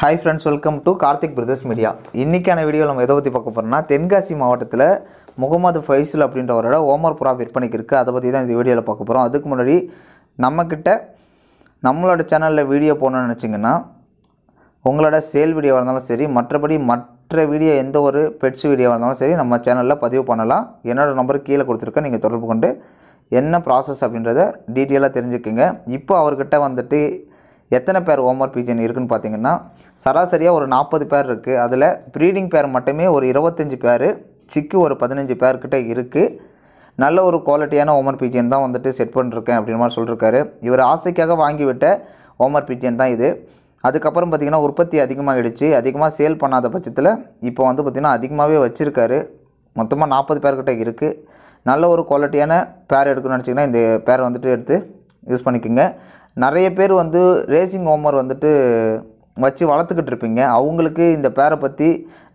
hi friends welcome to Karthik brothers media இன்றைக்கான video நம்ம எதை பற்றி பார்க்க போகிறோம்னா தென்காசி மாவட்டத்தில் முகமது ஃபைசுல் அப்படின்றவரோட புறா விற்பனைக்கு இருக்குது அதை பற்றி தான் இந்த வீடியோவில் பார்க்க போகிறோம் அதுக்கு முன்னாடி நம்மக்கிட்ட நம்மளோட சேனலில் வீடியோ போடணும்னு நினச்சிங்கன்னா உங்களோட சேல் வீடியோவாக இருந்தாலும் சரி மற்றபடி மற்ற வீடியோ எந்த ஒரு பெட்ஸ் வீடியோவாக இருந்தாலும் சரி நம்ம சேனலில் பதிவு பண்ணலாம் என்னோடய நம்பர் கீழே கொடுத்துருக்கேன் நீங்கள் தொடர்பு கொண்டு என்ன ப்ராசஸ் அப்படின்றத டீட்டெயிலாக தெரிஞ்சுக்கோங்க இப்போ அவர்கிட்ட வந்துட்டு எத்தனை பேர் ஓமர் பீஜன் இருக்குதுன்னு பார்த்தீங்கன்னா சராசரியாக ஒரு நாற்பது பேர் இருக்குது அதில் ப்ரீடிங் பேர் மட்டுமே ஒரு இருபத்தஞ்சி பேர் சிக்கு ஒரு பதினஞ்சு பேர்கிட்ட இருக்குது நல்ல ஒரு குவாலிட்டியான ஓமர் பீஜன் தான் வந்துட்டு செட் பண்ணிருக்கேன் அப்படின்னு மாதிரி சொல்லியிருக்காரு இவர் ஆசைக்காக வாங்கிவிட்ட ஓமர் பீஜன் தான் இது அதுக்கப்புறம் பார்த்திங்கன்னா உற்பத்தி அதிகமாகிடுச்சு அதிகமாக சேல் பண்ணாத பட்சத்தில் இப்போ வந்து பார்த்திங்கன்னா அதிகமாகவே வச்சுருக்காரு மொத்தமாக நாற்பது பேர்கிட்ட இருக்குது நல்ல ஒரு குவாலிட்டியான பேர் எடுக்கணும்னு நினச்சிங்கன்னா இந்த பேரை வந்துட்டு எடுத்து யூஸ் பண்ணிக்கோங்க நிறைய பேர் வந்து ரேசிங் ஹோமர் வந்துட்டு வச்சு வளர்த்துக்கிட்டு இருப்பீங்க அவங்களுக்கு இந்த பேரை பற்றி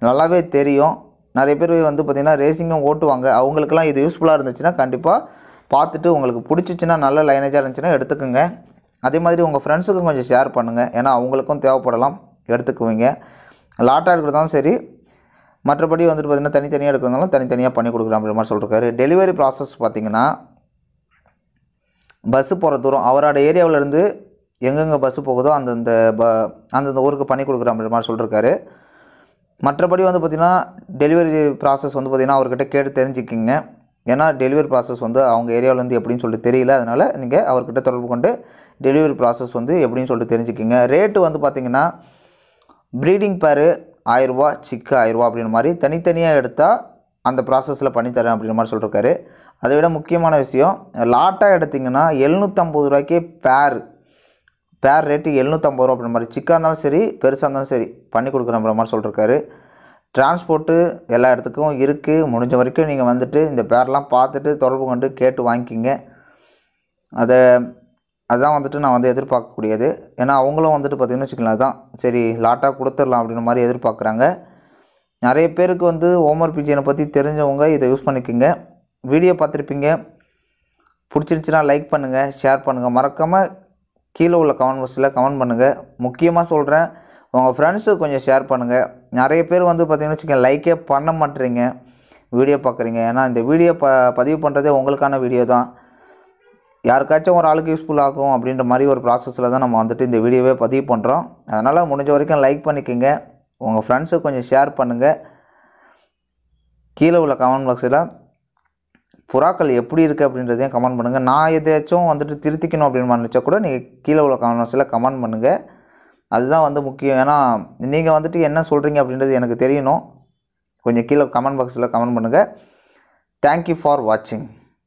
நல்லாவே தெரியும் நிறைய பேர் வந்து பார்த்திங்கன்னா ரேசிங்கும் ஓட்டுவாங்க அவங்களுக்குலாம் இது யூஸ்ஃபுல்லாக இருந்துச்சுன்னா கண்டிப்பாக பார்த்துட்டு உங்களுக்கு பிடிச்சிச்சின்னா நல்ல லைனேஜாக இருந்துச்சுன்னா எடுத்துக்கோங்க அதே மாதிரி உங்கள் ஃப்ரெண்ட்ஸுக்கும் கொஞ்சம் ஷேர் பண்ணுங்கள் ஏன்னா அவங்களுக்கும் தேவைப்படலாம் எடுத்துக்குவீங்க லாட்டாக இருக்கிறதாலும் சரி மற்றபடி வந்துட்டு பார்த்திங்கன்னா தனித்தனியாக எடுக்கிறதாலும் தனித்தனியாக பண்ணி கொடுக்குற மாதிரி சொல்லியிருக்காரு டெலிவரி ப்ராசஸ் பார்த்திங்கன்னா பஸ்ஸு போகிற தூரம் அவரோட ஏரியாவிலேருந்து எங்கெங்கே பஸ்ஸு போகுதோ அந்தந்த ப அந்தந்த ஊருக்கு பண்ணி கொடுக்குற மாதிரி சொல்லியிருக்காரு மற்றபடி வந்து பார்த்திங்கன்னா டெலிவரி ப்ராசஸ் வந்து பார்த்திங்கன்னா அவர்கிட்ட கேட்டு தெரிஞ்சுக்கிங்க ஏன்னா டெலிவரி ப்ராசஸ் வந்து அவங்க ஏரியாவிலேருந்து எப்படின்னு சொல்லிட்டு தெரியல அதனால் நீங்கள் அவர்கிட்ட தொடர்பு கொண்டு டெலிவரி ப்ராசஸ் வந்து எப்படின்னு சொல்லிட்டு தெரிஞ்சுக்கிங்க ரேட்டு வந்து பார்த்திங்கன்னா ப்ரீடிங் பேரு ஆயிரரூபா சிக்கு ஆயிரரூபா அப்படின்ற மாதிரி தனித்தனியாக எடுத்தால் அந்த ப்ராசஸில் பண்ணித்தரேன் அப்படின்ற மாதிரி சொல்லியிருக்காரு அதை விட முக்கியமான விஷயம் லாட்டாக எடுத்திங்கன்னா எழுநூற்றம்பது ரூபாய்க்கு பேர் பேர் ரேட்டு எழுநூற்றம்பது ரூபா அப்படின்ற மாதிரி சிக்காக இருந்தாலும் சரி பெருசாக இருந்தாலும் சரி பண்ணி கொடுக்குறன்ற மாதிரி சொல்லியிருக்காரு டிரான்ஸ்போர்ட்டு எல்லா இடத்துக்கும் இருக்குது முடிஞ்ச வரைக்கும் நீங்கள் வந்துட்டு இந்த பேர்லாம் பார்த்துட்டு தொடர்பு கொண்டு கேட்டு வாங்கிக்கிங்க அதை அதுதான் வந்துட்டு நான் வந்து எதிர்பார்க்கக்கூடியது ஏன்னா அவங்களும் வந்துட்டு பார்த்திங்கன்னு வச்சுக்கலாம் அதுதான் சரி லாட்டாக கொடுத்துடலாம் அப்படின்ற மாதிரி எதிர்பார்க்குறாங்க நிறைய பேருக்கு வந்து ஓமர் பிஜியனை பற்றி தெரிஞ்சவங்க இதை யூஸ் பண்ணிக்கோங்க வீடியோ பார்த்துருப்பீங்க பிடிச்சிருந்துச்சின்னா லைக் பண்ணுங்கள் ஷேர் பண்ணுங்கள் மறக்காமல் கீழே உள்ள கமெண்ட் பாக்ஸில் கமெண்ட் பண்ணுங்கள் முக்கியமாக சொல்கிறேன் உங்கள் ஃப்ரெண்ட்ஸுக்கு கொஞ்சம் ஷேர் பண்ணுங்கள் நிறைய பேர் வந்து பார்த்திங்கன்னு வச்சுக்கோங்க லைக்கே பண்ண மாட்டேறீங்க வீடியோ பார்க்குறீங்க ஏன்னா இந்த வீடியோ ப பதிவு பண்ணுறதே உங்களுக்கான வீடியோ தான் யாருக்காச்சும் ஒரு ஆளுக்கு யூஸ்ஃபுல் ஆகும் அப்படின்ற மாதிரி ஒரு ப்ராசஸில் தான் நம்ம வந்துட்டு இந்த வீடியோவே பதிவு பண்ணுறோம் அதனால் முடிஞ்ச வரைக்கும் லைக் பண்ணிக்கோங்க உங்கள் ஃப்ரெண்ட்ஸுக்கு கொஞ்சம் ஷேர் பண்ணுங்கள் கீழே உள்ள கமெண்ட் பாக்ஸில் புறாக்கள் எப்படி இருக்குது அப்படின்றதையும் கமெண்ட் பண்ணுங்கள் நான் எதையாச்சும் வந்துட்டு திருத்திக்கணும் அப்படின்னு நினச்சா கூட நீங்கள் கீழே உள்ள கமெண்ட் பாக்ஸில் கமெண்ட் பண்ணுங்கள் அதுதான் வந்து முக்கியம் ஏன்னா நீங்கள் வந்துட்டு என்ன சொல்கிறீங்க அப்படின்றது எனக்கு தெரியணும் கொஞ்சம் கீழே கமெண்ட் பாக்ஸில் கமெண்ட் பண்ணுங்கள் தேங்க்யூ ஃபார் வாட்சிங்